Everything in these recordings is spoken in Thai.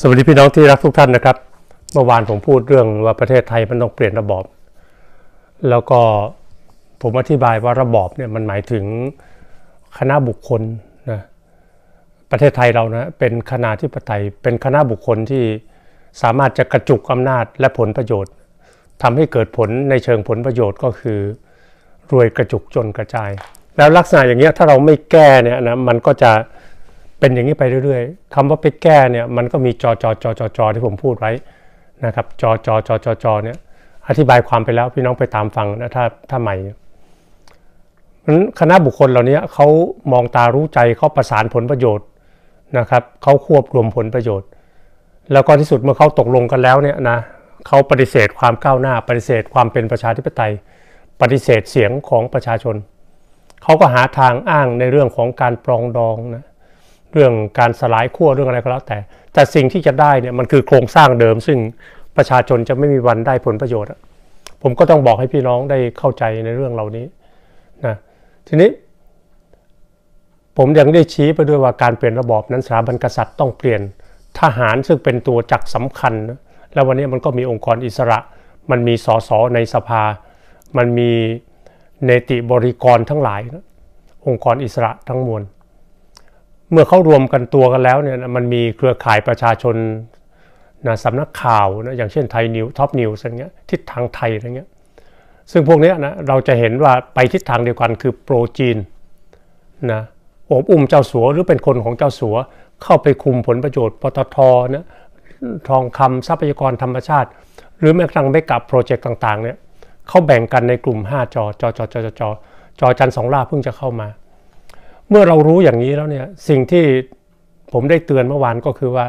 สวัสดีพี่น้องที่รักทุกท่านนะครับ เมื่อวานผมพูดเรื่องว่าประเทศไทยมันต้องเปลี่ยนระบอบ แล้วก็ผมอธิบายว่าระบอบเนี่ยมันหมายถึงคณะบุคคลนะประเทศไทยเรานะเป็นคณะที่ปไตยเป็นคณะบุคคลที่สามารถจะกระจุกอำนาจและผลประโยชน์ ทำให้เกิดผลในเชิงผลประโยชน์ก็คือ รวยกระจุกจนกระจาย แล้วลักษณะอย่างเงี้ยถ้าเราไม่แก้เนี่ยนะมันก็จะเป็นอย่างนี้ไปเรื่อย ๆคำว่าไปแก้เนี่ยมันก็มีจอจอจอจอจอที่ผมพูดไว้นะครับจอจอจอจอจอเนี่ยอธิบายความไปแล้วพี่น้องไปตามฟังนะถ้าถ้าใหม่มันคณะบุคคลเหล่านี้เขามองตารู้ใจเขาประสานผลประโยชน์นะครับเขาควบรวมผลประโยชน์ แล้วก็ที่สุดเมื่อเขาตกลงกันแล้วเนี่ยนะเขาปฏิเสธความก้าวหน้า ปฏิเสธความเป็นประชาธิปไตย ปฏิเสธเสียงของประชาชน เขาก็หาทางอ้างในเรื่องของการปรองดองนะเรื่องการสลายขั้วเรื่องอะไรก็แล้วแต่ แต่สิ่งที่จะได้เนี่ยมันคือโครงสร้างเดิม ซึ่งประชาชนจะไม่มีวันได้ผลประโยชน์ผมก็ต้องบอกให้พี่น้องได้เข้าใจในเรื่องเหล่านี้นะทีนี้ ผมยังได้ชี้ไปด้วยว่าการเปลี่ยนระบอบนั้นสถาบันกษัตริย์ต้องเปลี่ยน ทหารซึ่งเป็นตัวจักสำคัญแล้ววันนี้มันก็มีองค์กรอิสระ มันมีสสในสภา มันมีเนติบริกรทั้งหลายนะองค์กรอิสระทั้งมวลเมื่อเขารวมกันตัวกันแล้วเนี่ยมันมีเครือข่ายประชาชนนะสำนักข่าวนะอย่างเช่นไทยนิวท็อปนิวส์อะไรเงี้ยทิศทางไทยอะไรเงี้ยซึ่งพวกนี้นะเราจะเห็นว่าไปทิศทางเดียวกันคือโปรจีนนะโอบอุ้มเจ้าสัวหรือเป็นคนของเจ้าสัว เข้าไปคุมผลประโยชน์ปตทนะทองคำทรัพยากรธรรมชาติ หรือแม้กระทั่งไม่กับโปรเจกต์ต่างๆเนี่ยเขาแบ่งกันในกลุ่ม5จอจอจอจอจอจอจันสองล่าเพิ่งจะเข้ามาเมื่อเรารู้อย่างนี้แล้วเนี่ย สิ่งที่ผมได้เตือนเมื่อวานก็คือว่า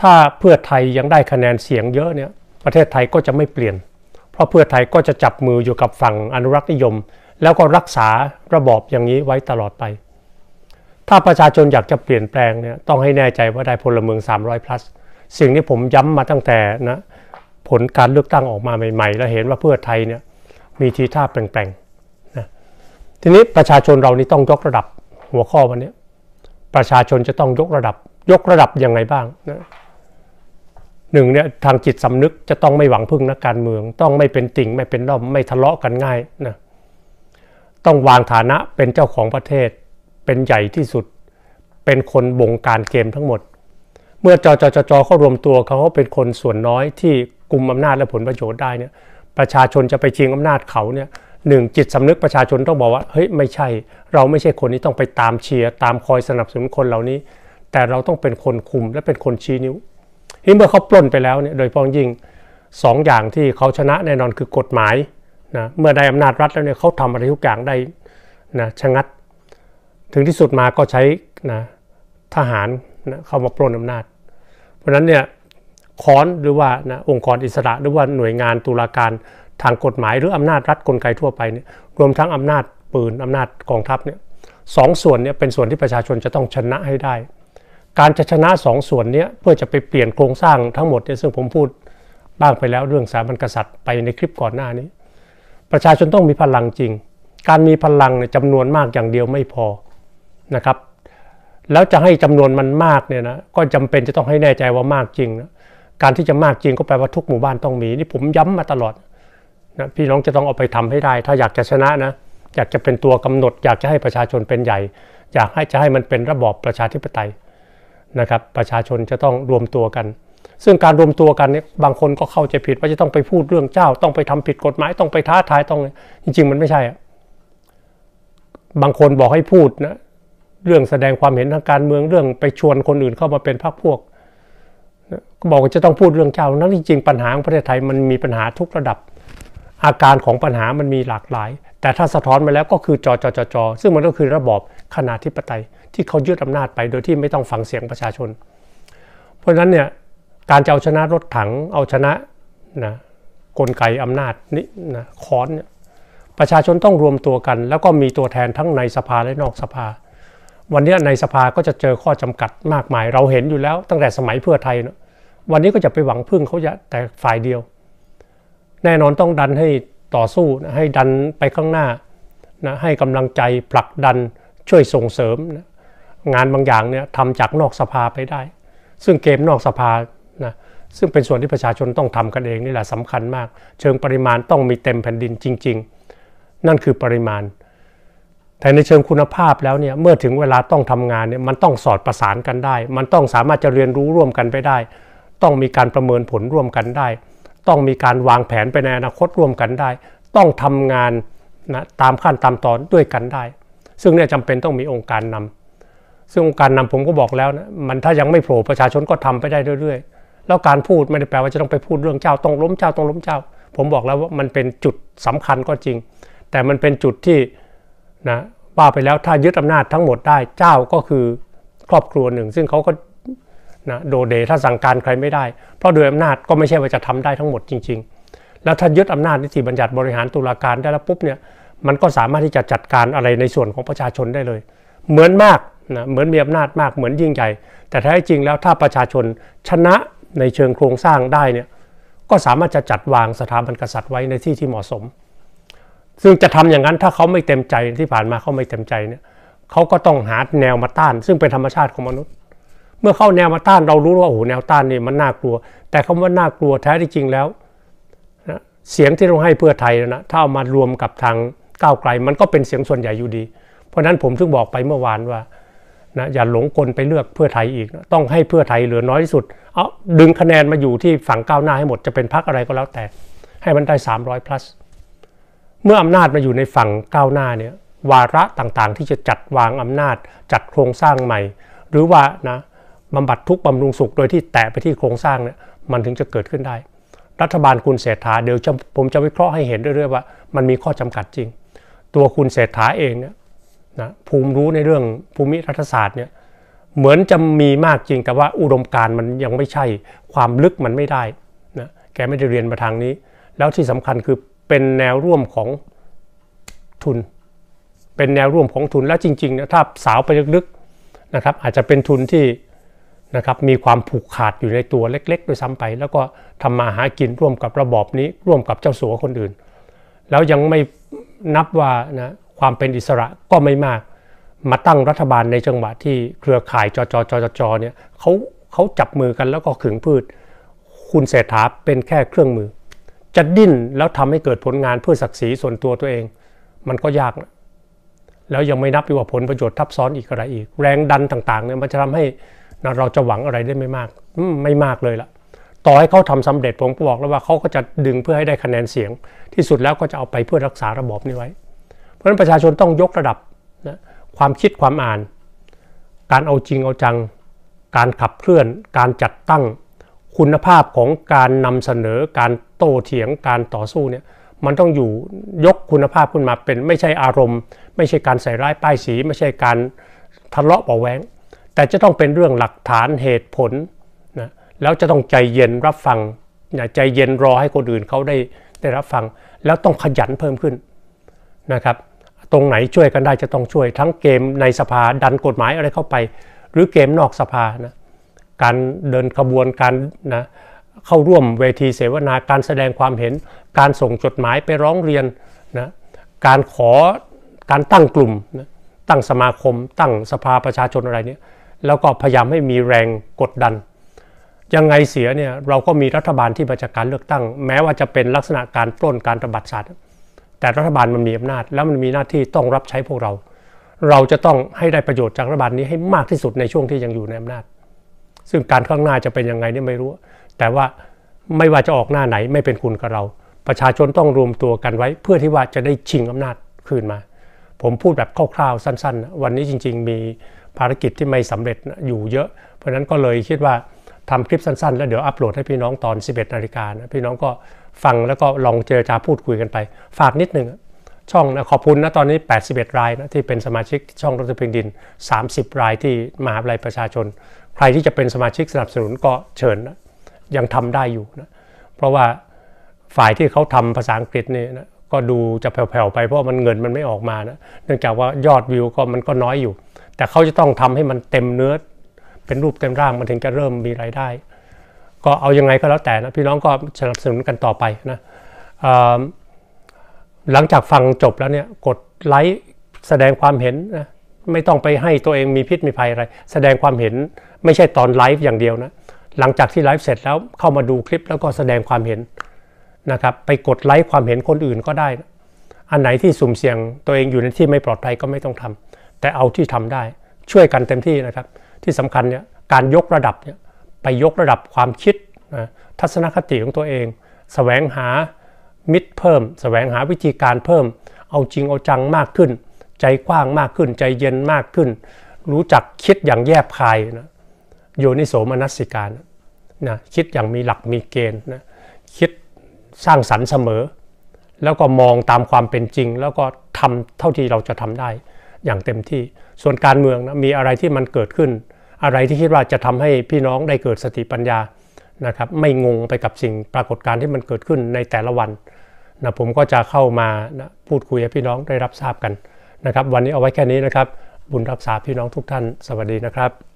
ถ้าเพื่อไทยยังได้คะแนนเสียงเยอะเนี่ย ประเทศไทยก็จะไม่เปลี่ยน เพราะเพื่อไทยก็จะจับมืออยู่กับฝั่งอนุรักษ์นิยม แล้วก็รักษาระบอบอย่างนี้ไว้ตลอดไป ถ้าประชาชนอยากจะเปลี่ยนแปลงเนี่ยต้องให้แน่ใจว่าได้พลเมือง300 plus สิ่งนี้ผมย้ำมาตั้งแต่นะผลการเลือกตั้งออกมาใหม่ ๆ แล้วเห็นว่าเพื่อไทยเนี่ยมีทีท่าแปลงๆนะทีนี้ประชาชนเรานี่ต้องยกระดับหัวข้อวันนี้ประชาชนจะต้องยกระดับยกระดับยังไงบ้างนะหนึ่งเนี่ยทางจิตสำนึกจะต้องไม่หวังพึ่งนักการเมือง ต้องไม่เป็นติ่งไม่เป็นร่อมไม่ทะเลาะกันง่ายนะต้องวางฐานะเป็นเจ้าของประเทศ เป็นใหญ่ที่สุด เป็นคนบงการเกมทั้งหมด เมื่อจอจอจอจอเขารวมตัวเขาเป็นคนส่วนน้อยที่กลุ่มอำนาจและผลประโยชน์ได้เนี่ยประชาชนจะไปชิงอำนาจเขาเนี่ยหนึ่งจิตสำนึกประชาชนต้องบอกว่า เฮ้ยไม่ใช่ เราไม่ใช่คนที่ต้องไปตามเชียร์ตามคอยสนับสนุนคนเหล่านี้ แต่เราต้องเป็นคนคุมและเป็นคนชี้นิ้วทีเมื่อเขาปล้นไปแล้วเนี่ยโดยพ้องยิ่ง2ออย่างที่เขาชนะแน่นอนคือกฎหมายนะเมื่อได้อำนาจรัฐแล้วเนี่ยเขาทำอะไรทุกอย่างได้นะชะงัด ถึงที่สุดมาก็ใช้นะทหารนะเข้ามาปล้นอำนาจ เพราะฉะนั้นเนี่ยค้อนหรือว่านะองค์กรอิสระหรือว่าหน่วยงานตุลาการทางกฎหมายหรืออำนาจรัฐกลไกทั่วไปเนี่ยรวมทั้งอำนาจปืนอำนาจกองทัพเนี่ยสองส่วนเนี่ยเป็นส่วนที่ประชาชนจะต้องชนะให้ได้ การจะชนะสองส่วนเนี่ยเพื่อจะไปเปลี่ยนโครงสร้างทั้งหมดเนี่ยซึ่งผมพูดบ้างไปแล้วเรื่องสถาบันกษัตริย์ไปในคลิปก่อนหน้านี้ ประชาชนต้องมีพลังจริง การมีพลังเนี่ยจำนวนมากอย่างเดียวไม่พอนะครับแล้วจะให้จำนวนมันมากเนี่ยนะก็จำเป็นจะต้องให้แน่ใจว่ามากจริงนะการที่จะมากจริงก็แปลว่าทุกหมู่บ้านต้องมีนี่ผมย้ำมาตลอดนะพี่น้องจะต้องเอาไปทำให้ได้ ถ้าอยากจะชนะนะ อยากจะเป็นตัวกำหนด อยากจะให้ประชาชนเป็นใหญ่ อยากให้จะให้มันเป็นระบอบประชาธิปไตยนะครับ ประชาชนจะต้องรวมตัวกัน ซึ่งการรวมตัวกันเนี่ย บางคนก็เข้าใจผิดว่าจะต้องไปพูดเรื่องเจ้า ต้องไปทำผิดกฎหมาย ต้องไปท้าทาย ต้อง จริง ๆ มันไม่ใช่บางคนบอกให้พูดนะ เรื่องแสดงความเห็นทางการเมือง เรื่อง ไปชวนคนอื่นเข้ามาเป็นพรรคพวก ก็บอกว่าจะต้องพูดเรื่องเจ้านั้นจริงๆปัญหาของประเทศไทยมันมีปัญหาทุกระดับอาการของปัญหามันมีหลากหลาย แต่ถ้าสะท้อนมาแล้วก็คือจอจอจอจอ ซึ่งมันก็คือระบอบขาดทีิปไตย ที่เขายึดอานาจไป โดยที่ไม่ต้องฟังเสียงประชาชน เพราะฉะนั้นเนี่ยการจะเอาชนะรถถัง เอาชนะนะกลไกอำนาจนี่นะค้อนเนี่ยประชาชนต้องรวมตัวกัน แล้วก็มีตัวแทนทั้งในสภาและนอกสภา วันนี้ในสภาก็จะเจอข้อจำกัดมากมายเราเห็นอยู่แล้ว ตั้งแต่สมัยเพื่อไทยเนาะวันนี้ก็จะไปหวังพึ่งเขาจะแต่ฝ่ายเดียวแน่นอนต้องดันให้ต่อสู้นะให้ดันไปข้างหน้านะให้กำลังใจผลักดันช่วยส่งเสริมนะงานบางอย่างเนี่ยทำจากนอกสภาไปได้ ซึ่งเกมนอกสภานะซึ่งเป็นส่วนที่ประชาชนต้องทำกันเองนี่แหละสำคัญมาก เชิงปริมาณต้องมีเต็มแผ่นดินจริง ๆ นั่นคือปริมาณแต่ในเชิงคุณภาพแล้วเนี่ยเมื่อถึงเวลาต้องทำงานเนี่ยมันต้องสอดประสานกันได้ มันต้องสามารถจะเรียนรู้ร่วมกันไปได้ ต้องมีการประเมินผลร่วมกันได้ต้องมีการวางแผนไปในอนาคตร่วมกันได้ ต้องทำงานนะตามขั้นตามตอนด้วยกันได้ ซึ่งเนี่ยจำเป็นต้องมีองค์การนำซึ่งองค์การนำผมก็บอกแล้วนะมันถ้ายังไม่โผล่ประชาชนก็ทำไปได้เรื่อยๆ แล้วการพูดไม่ได้แปลว่าจะต้องไปพูดเรื่องเจ้า ต้องล้มเจ้าต้องล้มเจ้า ผมบอกแล้วว่ามันเป็นจุดสำคัญก็จริง แต่มันเป็นจุดที่นะว่าไปแล้วถ้ายึดอำนาจทั้งหมดได้เจ้าก็คือครอบครัวหนึ่ง ซึ่งเขาก็นะโดเดถ้าสั่งการใครไม่ได้ เพราะโดยอำนาจก็ไม่ใช่ว่าจะทำได้ทั้งหมดจริงๆ แล้วถ้ายึดอำนาจนิติบัญญัติบริหารตุลาการได้แล้วปุ๊บเนี่ยมันก็สามารถที่จะจัดการอะไรในส่วนของประชาชนได้เลย เหมือนมากนะเหมือนมีอำนาจมากเหมือนยิ่งใหญ่แต่แท้จริงแล้วถ้าประชาชนชนะในเชิงโครงสร้างได้เนี่ยก็สามารถจะจัดวางสถาบันกษัตริย์ไว้ในที่ที่เหมาะสม ซึ่งจะทำอย่างนั้นถ้าเขาไม่เต็มใจที่ผ่านมาเขาไม่เต็มใจเนี่ยเขาก็ต้องหาแนวมาต้านซึ่งเป็นธรรมชาติของมนุษย์เมื่อเข้าแนวมาต้านเรารู้ว่าโอ้แนวต้านนี่มันน่ากลัว แต่คำว่าน่ากลัวแท้ที่จริงแล้วนะเสียงที่เราให้เพื่อไทยนะถ้าเอามารวมกับทางก้าวไกล มันก็เป็นเสียงส่วนใหญ่อยู่ดี เพราะนั้นผมถึงบอกไปเมื่อวานว่านะอย่าหลงกลไปเลือกเพื่อไทยอีกนะต้องให้เพื่อไทยเหลือน้อยที่สุด เอาดึงคะแนนมาอยู่ที่ฝั่งก้าวหน้าให้หมดจะเป็นพรรคอะไรก็แล้ว แต่ให้มันได้300 plus เมื่ออำนาจมาอยู่ในฝั่งก้าวหน้าเนี่ย วาระต่างๆ ที่จะจัดวางอำนาจ จัดโครงสร้างใหม่ หรือว่านะบำบัดทุกบำรุงสุขโดยที่แตะไปที่โครงสร้างเนี่ยมันถึงจะเกิดขึ้นได้ รัฐบาลคุณเศรษฐาเดี๋ยวผมจะวิเคราะห์ให้เห็นเรื่อย ๆ ว่า มันมีข้อจำกัดจริง ตัวคุณเศรษฐาเองเนี่ยนะภูมิรู้ในเรื่องภูมิรัฐศาสตร์เนี่ยเหมือนจะมีมากจริงแต่ว่าอุดมการมันยังไม่ใช่ ความลึกมันไม่ได้นะแกไม่ได้เรียนมาทางนี้ แล้วที่สำคัญคือเป็นแนวร่วมของทุน เป็นแนวร่วมของทุนแล้วจริงๆนะถ้าสาวไปลึกๆนะครับอาจจะเป็นทุนที่นะครับ มีความผูกขาดอยู่ในตัวเล็กๆด้วยซ้ำไป แล้วก็ทำมาหากินร่วมกับระบอบนี้ ร่วมกับเจ้าสัวคนอื่น แล้วยังไม่นับว่า นะ ความเป็นอิสระก็ไม่มาก มาตั้งรัฐบาลในจังหวะที่เครือข่ายจจจจจเนี่ยเขาเขาจับมือกันแล้วก็ขึงพืช คุณเศรษฐาเป็นแค่เครื่องมือ จะดิ้น แล้วทำให้เกิดผลงานเพื่อศักดิ์ศรีส่วนตัวตัวเอง มันก็ยากนะแล้วยังไม่นับอว่าผลประโยชน์ทับซ้อนอีกอะไรอีก แรงดันต่างๆเนี่ย มันจะทำให้นะเราจะหวังอะไรได้ไม่มากมไม่มากเลยละต่อให้เขาทำสำเร็จผมก็บอกแล้วว่าเขาก็จะดึงเพื่อให้ได้คะแนนเสียง ที่สุดแล้วก็จะเอาไปเพื่อรักษาระบบนี้ไว้ เพราะฉะนั้นประชาชนต้องยกระดับนะความคิดความอ่าน การเอาจริงเอาจัง การขับเคลื่อน การจัดตั้ง คุณภาพของการนำเสนอ การโต้เถียงการต่อสู้เนี่ยมันต้องอยู่ยกคุณภาพขึ้นมาเป็น ไม่ใช่อารมณ์ ไม่ใช่การใส่ร้ายป้ายสี ไม่ใช่การทะเลาะเบาแวงแต่จะต้องเป็นเรื่องหลักฐานเหตุผลนะ แล้วจะต้องใจเย็นรับฟังนะใจเย็นรอให้คนอื่นเขาได้ได้รับฟัง แล้วต้องขยันเพิ่มขึ้นนะครับ ตรงไหนช่วยกันได้จะต้องช่วยทั้งเกมในสภาดันกฎหมายอะไรเข้าไป หรือเกมนอกสภานะ การเดินขบวนการนะเข้าร่วมเวทีเสวนา การแสดงความเห็น การส่งจดหมายไปร้องเรียนนะ การขอการตั้งกลุ่มนะ ตั้งสมาคม ตั้งสภาประชาชนอะไรเนี่ยแล้วก็พยายามให้มีแรงกดดันยังไงเสียเนี่ยเราก็มีรัฐบาลที่มาจากการเลือกตั้ง แม้ว่าจะเป็นลักษณะการปล้นการตบัดสัตว์แต่รัฐบาลมันมีอำนาจแล้วมันมีหน้าที่ต้องรับใช้พวกเรา เราจะต้องให้ได้ประโยชน์จากรัฐบาลนี้ให้มากที่สุดในช่วงที่ยังอยู่ในอำนาจ ซึ่งการข้างหน้าจะเป็นยังไงนี่ไม่รู้แต่ว่าไม่ว่าจะออกหน้าไหนไม่เป็นคุณกับเรา ประชาชนต้องรวมตัวกันไว้เพื่อที่ว่าจะได้ชิงอำนาจคืนมา ผมพูดแบบคร่าวๆสั้นๆ วันนี้จริง ๆมีภารกิจที่ไม่สำเร็จอยู่เยอะ เพราะนั้นก็เลยคิดว่าทำคลิปสั้นๆแล้วเดี๋ยวอัปโหลดให้พี่น้องตอน 11 นาฬิกานะพี่น้องก็ฟังแล้วก็ลองเจรจาพูดคุยกันไป ฝากนิดนึงช่องนะขอบคุณนะตอนนี้ 81 รายนะที่เป็นสมาชิกช่องรัฐพิงดิน 30 รายที่มหาวิทยาลัยประชาชน ใครที่จะเป็นสมาชิกสนับสนุนก็เชิญนะยังทำได้อยู่นะเพราะว่าฝ่ายที่เขาทำภาษาอังกฤษนี่นะก็ดูจะแผ่วๆไปเพราะมันเงินมันไม่ออกมานะเนื่องจากว่ายอดวิวก็มันก็น้อยอยู่แต่เขาจะต้องทำให้มันเต็มเนื้อ เป็นรูปเต็มร่างมันถึงจะเริ่มมีรายได้ ก็เอายังไงก็แล้วแต่นะพี่น้องก็สนับสนุนกันต่อไปนะหลังจากฟังจบแล้วเนี่ยกดไลค์ แสดงความเห็นนะไม่ต้องไปให้ตัวเองมีพิษมีภัยอะไรแสดงความเห็นไม่ใช่ตอนไลฟ์อย่างเดียวนะหลังจากที่ไลฟ์เสร็จแล้วเข้ามาดูคลิปแล้วก็แสดงความเห็นนะครับไปกดไลค์ความเห็นคนอื่นก็ได้ อันไหนที่สุ่มเสี่ยง ตัวเองอยู่ในที่ไม่ปลอดภัยก็ไม่ต้องทำแต่เอาที่ทำได้ช่วยกันเต็มที่นะครับ ที่สำคัญเนี่ยการยกระดับเนี่ยไปยกระดับความคิดนะทัศนคติของตัวเองสแสวงหามิตรเพิ่มสแสวงหาวิธีการเพิ่ม เอาจริงเอาจังมากขึ้น ใจกว้างมากขึ้น ใจเย็นมากขึ้น รู้จักคิดอย่างแยบคายนะโยนิโสมนัสสิการนะคิดอย่างมีหลักมีเกณฑ์นะคิดสร้างสรรค์เสมอ แล้วก็มองตามความเป็นจริง แล้วก็ทำเท่าที่เราจะทำได้อย่างเต็มที่ส่วนการเมืองนะ มีอะไรที่มันเกิดขึ้น อะไรที่คิดว่าจะทำให้พี่น้องได้เกิดสติปัญญา นะครับ ไม่งงไปกับสิ่งปรากฏการณ์ที่มันเกิดขึ้นในแต่ละวันนะ ผมก็จะเข้ามานะพูดคุยให้พี่น้องได้รับทราบกันนะครับ วันนี้เอาไว้แค่นี้นะครับ บุญรักษาพี่น้องทุกท่าน สวัสดีนะครับ